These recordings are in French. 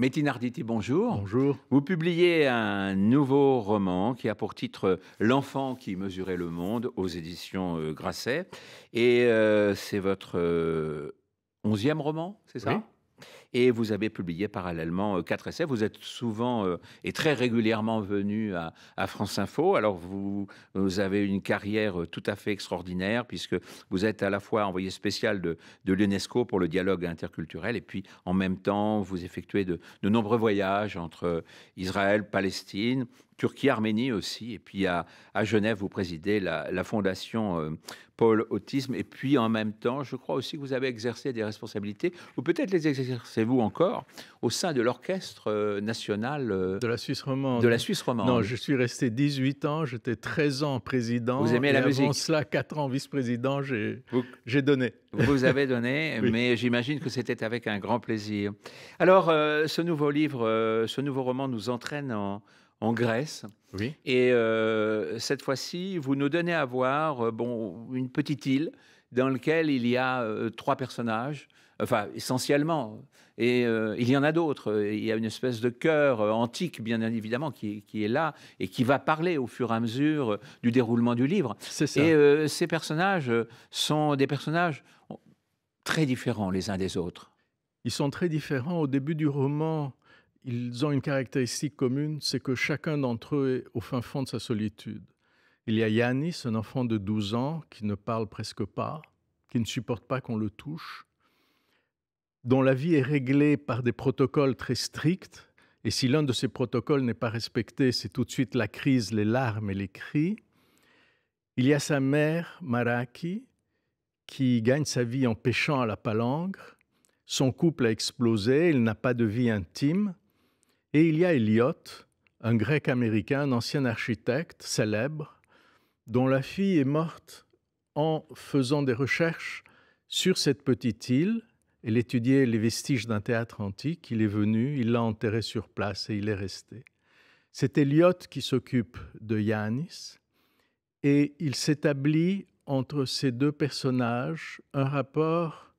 Métinarditi, bonjour. Bonjour. Vous publiez un nouveau roman qui a pour titre L'enfant qui mesurait le monde aux éditions euh, Grasset. Et euh, c'est votre euh, onzième roman, c'est ça et vous avez publié parallèlement euh, quatre essais. Vous êtes souvent euh, et très régulièrement venu à, France Info. Alors, vous, avez une carrière euh, tout à fait extraordinaire puisque vous êtes à la fois envoyé spécial de, l'UNESCO pour le dialogue interculturel et puis en même temps, vous effectuez de, nombreux voyages entre Israël, Palestine, Turquie, Arménie aussi. Et puis à, Genève, vous présidez la, fondation Paul Autisme. Et puis en même temps, je crois aussi que vous avez exercé des responsabilités, ou peut-être les exercer vous encore, au sein de l'orchestre euh, national euh, de la Suisse romande. De la Suisse romande. Non, je suis resté 18 ans, j'étais 13 ans président. Vous aimez la et musique Avant cela, 4 ans vice-président, j'ai donné. Vous avez donné, mais j'imagine que c'était avec un grand plaisir. Alors, euh, ce nouveau livre, ce nouveau roman nous entraîne en, Grèce. Oui. Et cette fois-ci, vous nous donnez à voir bon, une petite île dans lequel il y a euh, trois personnages, enfin essentiellement, et euh, il y en a d'autres. Il y a une espèce de cœur euh, antique, bien évidemment, qui, est là et qui va parler au fur et à mesure du déroulement du livre. Et ces personnages sont des personnages très différents les uns des autres. Ils sont très différents. Au début du roman, ils ont une caractéristique commune, c'est que chacun d'entre eux est au fin fond de sa solitude. Il y a Yanis, un enfant de 12 ans qui ne parle presque pas, qui ne supporte pas qu'on le touche, dont la vie est réglée par des protocoles très stricts. Et si l'un de ces protocoles n'est pas respecté, c'est tout de suite la crise, les larmes et les cris. Il y a sa mère, Maraki, qui gagne sa vie en pêchant à la palangre. Son couple a explosé, il n'a pas de vie intime. Et il y a Eliot, un grec américain, un ancien architecte célèbre, dont la fille est morte en faisant des recherches sur cette petite île. Elle étudiait les vestiges d'un théâtre antique. Il est venu, il l'a enterré sur place et il est resté. C'est Eliot qui s'occupe de Yanis et il s'établit entre ces deux personnages un rapport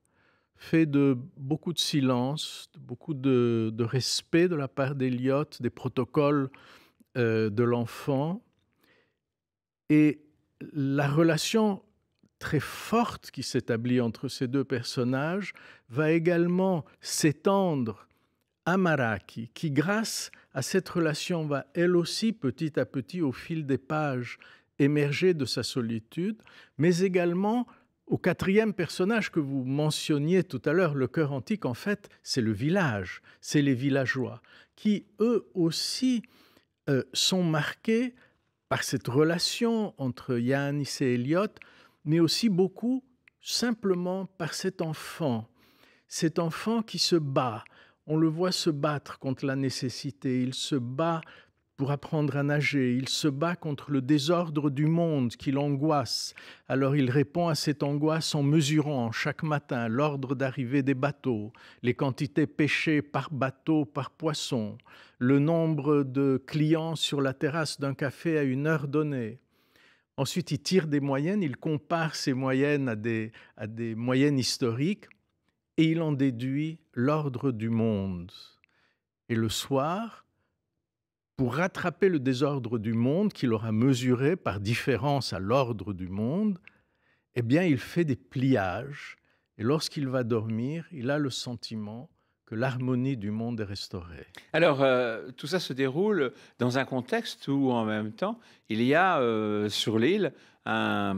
fait de beaucoup de silence, de beaucoup de, respect de la part d'Eliot, des protocoles euh, de l'enfant, et la relation très forte qui s'établit entre ces deux personnages va également s'étendre à Maraki, qui grâce à cette relation va elle aussi petit à petit au fil des pages émerger de sa solitude, mais également au quatrième personnage que vous mentionniez tout à l'heure, le cœur antique, en fait, c'est le village, c'est les villageois, qui eux aussi euh, sont marqués par cette relation entre Yannis et Elliot, mais aussi beaucoup simplement par cet enfant. Cet enfant qui se bat, on le voit se battre contre la nécessité, il se bat apprendre à nager. Il se bat contre le désordre du monde qui l'angoisse. Alors il répond à cette angoisse en mesurant chaque matin l'ordre d'arrivée des bateaux, les quantités pêchées par bateau, par poisson, le nombre de clients sur la terrasse d'un café à une heure donnée. Ensuite, il tire des moyennes, il compare ces moyennes à des, à des moyennes historiques et il en déduit l'ordre du monde. Et le soir, pour rattraper le désordre du monde qu'il aura mesuré par différence à l'ordre du monde, eh bien, il fait des pliages. Et lorsqu'il va dormir, il a le sentiment que l'harmonie du monde est restaurée. Alors, euh, tout ça se déroule dans un contexte où, en même temps, il y a euh, sur l'île un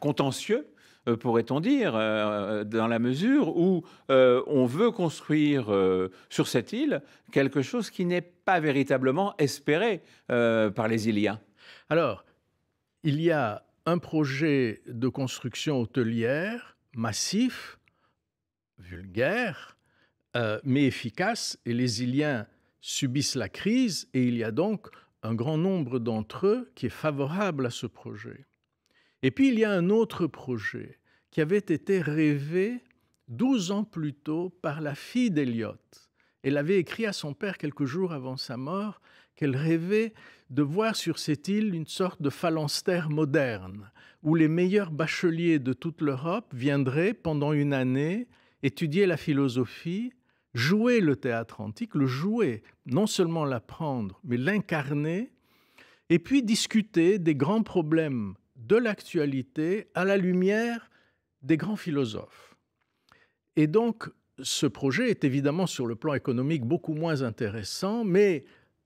contentieux euh, pourrait-on dire, euh, euh, dans la mesure où on veut construire sur cette île quelque chose qui n'est pas véritablement espéré par les Iliens. Alors, il y a un projet de construction hôtelière massif, vulgaire, mais efficace, et les Iliens subissent la crise, et il y a donc un grand nombre d'entre eux qui est favorable à ce projet. Et puis il y a un autre projet qui avait été rêvé 12 ans plus tôt par la fille d'Eliot. Elle avait écrit à son père quelques jours avant sa mort qu'elle rêvait de voir sur cette île une sorte de phalanstère moderne, où les meilleurs bacheliers de toute l'Europe viendraient pendant une année étudier la philosophie, jouer le théâtre antique, le jouer, non seulement l'apprendre, mais l'incarner, et puis discuter des grands problèmes de l'actualité à la lumière des grands philosophes. Et donc, ce projet est évidemment sur le plan économique beaucoup moins intéressant, mais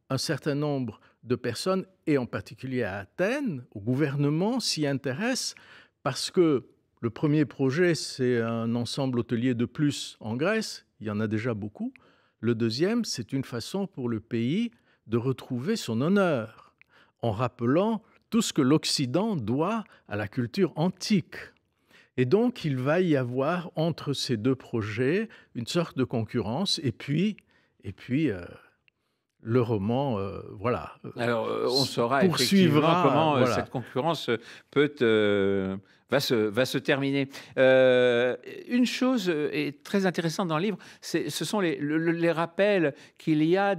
un certain nombre de personnes, et en particulier à Athènes, au gouvernement, s'y intéressent parce que le premier projet, c'est un ensemble hôtelier de plus en Grèce, il y en a déjà beaucoup. Le deuxième, c'est une façon pour le pays de retrouver son honneur en rappelant tout ce que l'Occident doit à la culture antique. Et donc, il va y avoir entre ces deux projets une sorte de concurrence, et puis, et puis euh, le roman, euh, voilà. Euh, Alors, on saura poursuivra, effectivement comment cette concurrence peut va se terminer. une chose est très intéressante dans le livre, ce sont les rappels qu'il y a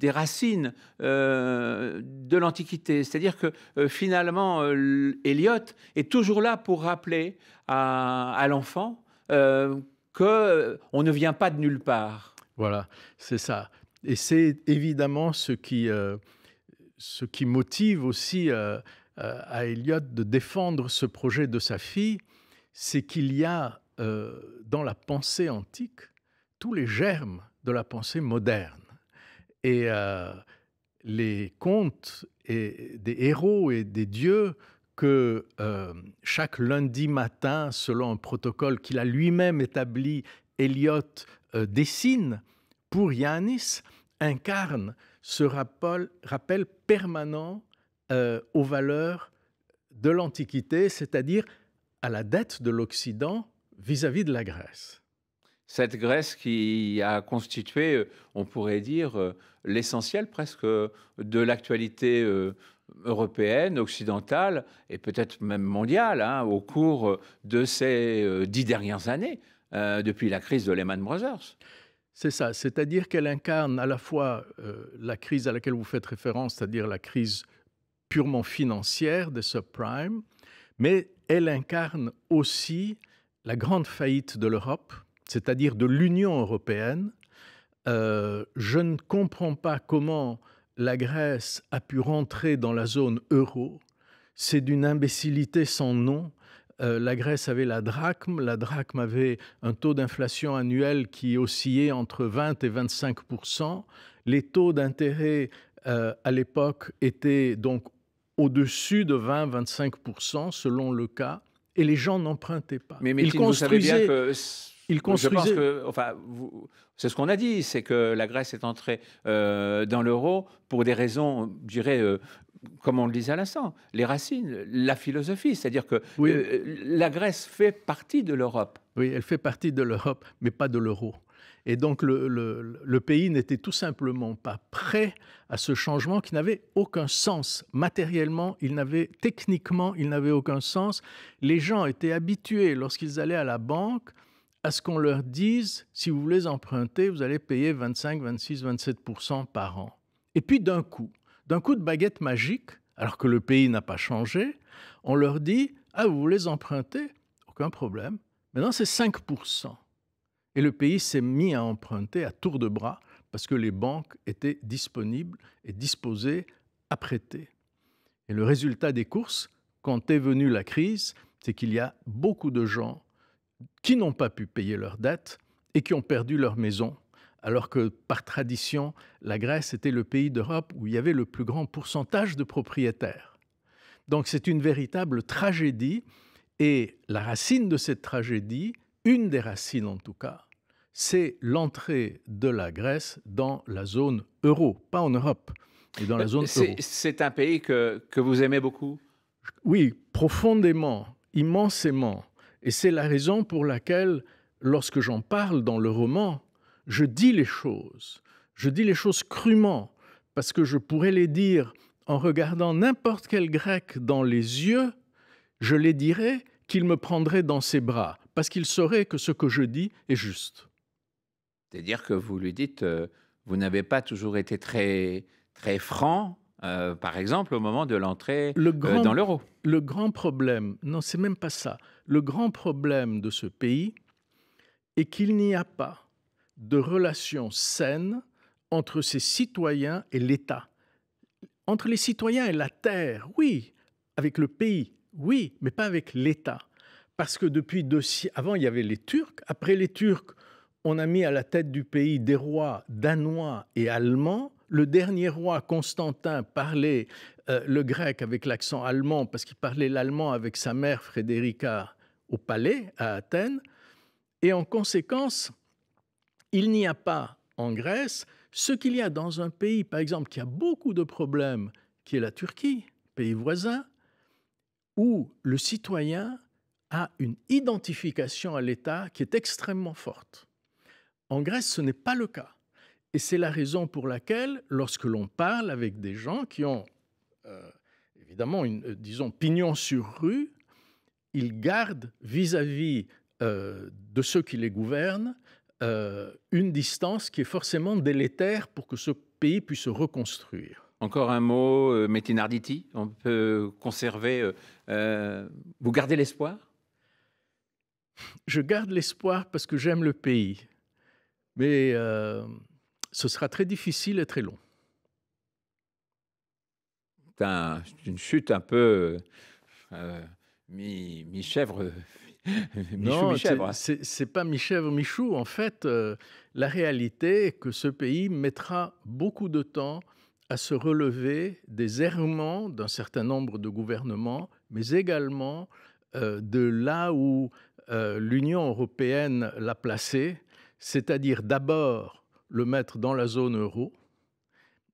des racines euh, de l'Antiquité. C'est-à-dire que euh, finalement, Eliot euh, est toujours là pour rappeler à, l'enfant que on ne vient pas de nulle part. Voilà, c'est ça. Et c'est évidemment ce qui, ce qui motive aussi à Eliot de défendre ce projet de sa fille, c'est qu'il y a dans la pensée antique tous les germes de la pensée moderne. Et les contes et des héros et des dieux que chaque lundi matin, selon un protocole qu'il a lui-même établi, Eliot dessine pour Yanis, incarne ce rappel, permanent aux valeurs de l'Antiquité, c'est-à-dire à la dette de l'Occident vis-à-vis de la Grèce cette Grèce qui a constitué, euh, on pourrait dire, euh, l'essentiel presque euh, de l'actualité européenne, occidentale et peut-être même mondiale hein, au cours de ces dix dernières années, depuis la crise de Lehman Brothers. C'est ça, c'est-à-dire qu'elle incarne à la fois la crise à laquelle vous faites référence, c'est-à-dire la crise purement financière des subprimes, mais elle incarne aussi la grande faillite de l'Europe, c'est-à-dire de l'Union européenne, euh, je ne comprends pas comment la Grèce a pu rentrer dans la zone euro. C'est d'une imbécilité sans nom. Euh, la Grèce avait la drachme, la drachme avait un taux d'inflation annuel qui oscillait entre 20 et 25 Les taux d'intérêt euh, à l'époque étaient donc au-dessus de 20-25 selon le cas, et les gens n'empruntaient pas. Mais, mais Ils vous bien que je pense que, enfin, c'est ce qu'on a dit, c'est que la Grèce est entrée euh, dans l'euro pour des raisons, je dirais, euh, comme on le disait à l'instant, les racines, la philosophie, c'est-à-dire que oui. Euh, la Grèce fait partie de l'Europe. Oui, elle fait partie de l'Europe, mais pas de l'euro. Et donc le, le pays n'était tout simplement pas prêt à ce changement qui n'avait aucun sens. Matériellement, il n'avait, techniquement, il n'avait aucun sens. Les gens étaient habitués, lorsqu'ils allaient à la banque, à ce qu'on leur dise, si vous voulez emprunter, vous allez payer 25, 26, 27 par an. Et puis d'un coup, d'un coup de baguette magique, alors que le pays n'a pas changé, on leur dit, ah, vous voulez emprunter Aucun problème. Maintenant, c'est 5 Et le pays s'est mis à emprunter à tour de bras parce que les banques étaient disponibles et disposées à prêter. Et le résultat des courses, quand est venue la crise, c'est qu'il y a beaucoup de gens qui n'ont pas pu payer leurs dettes et qui ont perdu leur maison, alors que par tradition, la Grèce était le pays d'Europe où il y avait le plus grand pourcentage de propriétaires. Donc c'est une véritable tragédie et la racine de cette tragédie, une des racines en tout cas, c'est l'entrée de la Grèce dans la zone euro, pas en Europe, mais dans la euh, zone euro. C'est un pays que, que vous aimez beaucoup Oui, profondément, immensément. Et c'est la raison pour laquelle, lorsque j'en parle dans le roman, je dis les choses. Je dis les choses crûment, parce que je pourrais les dire en regardant n'importe quel grec dans les yeux, je les dirais qu'il me prendrait dans ses bras, parce qu'il saurait que ce que je dis est juste. C'est-à-dire que vous lui dites, euh, vous n'avez pas toujours été très, très franc euh, par exemple, au moment de l'entrée euh, dans l'euro. Le grand problème, non, c'est même pas ça. Le grand problème de ce pays est qu'il n'y a pas de relation saine entre ses citoyens et l'État. Entre les citoyens et la terre, oui, avec le pays, oui, mais pas avec l'État. Parce que depuis deux siècles, avant il y avait les Turcs, après les Turcs, on a mis à la tête du pays des rois danois et allemands le dernier roi Constantin parlait euh, le grec avec l'accent allemand, parce qu'il parlait l'allemand avec sa mère Frédérica au palais à Athènes, et en conséquence, il n'y a pas en Grèce ce qu'il y a dans un pays, par exemple, qui a beaucoup de problèmes, qui est la Turquie, pays voisin, où le citoyen a une identification à l'État qui est extrêmement forte. En Grèce, ce n'est pas le cas. Et c'est la raison pour laquelle, lorsque l'on parle avec des gens qui ont, euh, évidemment, une, euh, disons, pignon sur rue, ils gardent vis-à-vis euh, de ceux qui les gouvernent une distance qui est forcément délétère pour que ce pays puisse se reconstruire. Encore un mot, Metinarditi. on peut conserver, vous gardez l'espoir Je garde l'espoir parce que j'aime le pays. Mais ce sera très difficile et très long. C'est une chute un peu euh, mi, mi, chèvre non, c'est pas mi-chèvre, mi-chou. En fait, euh, la réalité est que ce pays mettra beaucoup de temps à se relever des errements d'un certain nombre de gouvernements, mais également euh, de là où euh, l'Union européenne l'a placé, c'est-à-dire d'abord le mettre dans la zone euro,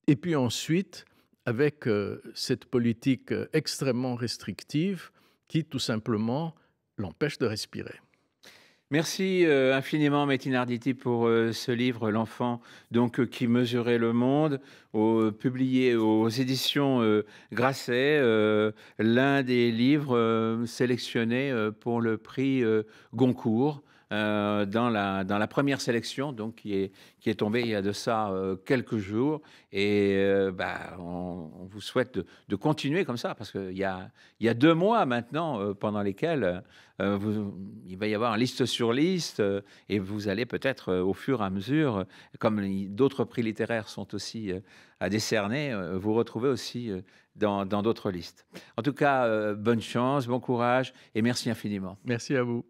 et puis ensuite, avec euh, cette politique euh, extrêmement restrictive qui, tout simplement, l'empêche de respirer. Merci euh, infiniment, Métine pour ce livre, L'enfant donc qui mesurait le monde, publié aux éditions Grasset, l'un des livres sélectionnés pour le prix Goncourt. Euh, dans, la, dans la première sélection, donc qui est, qui est tombée il y a de ça euh, quelques jours. Et euh, bah, on, vous souhaite de, continuer comme ça, parce qu'il y a, deux mois maintenant pendant lesquels il va y avoir liste sur liste, et vous allez peut-être au fur et à mesure, comme d'autres prix littéraires sont aussi à décerner, vous retrouver aussi dans, d'autres listes. En tout cas, bonne chance, bon courage, et merci infiniment. Merci à vous.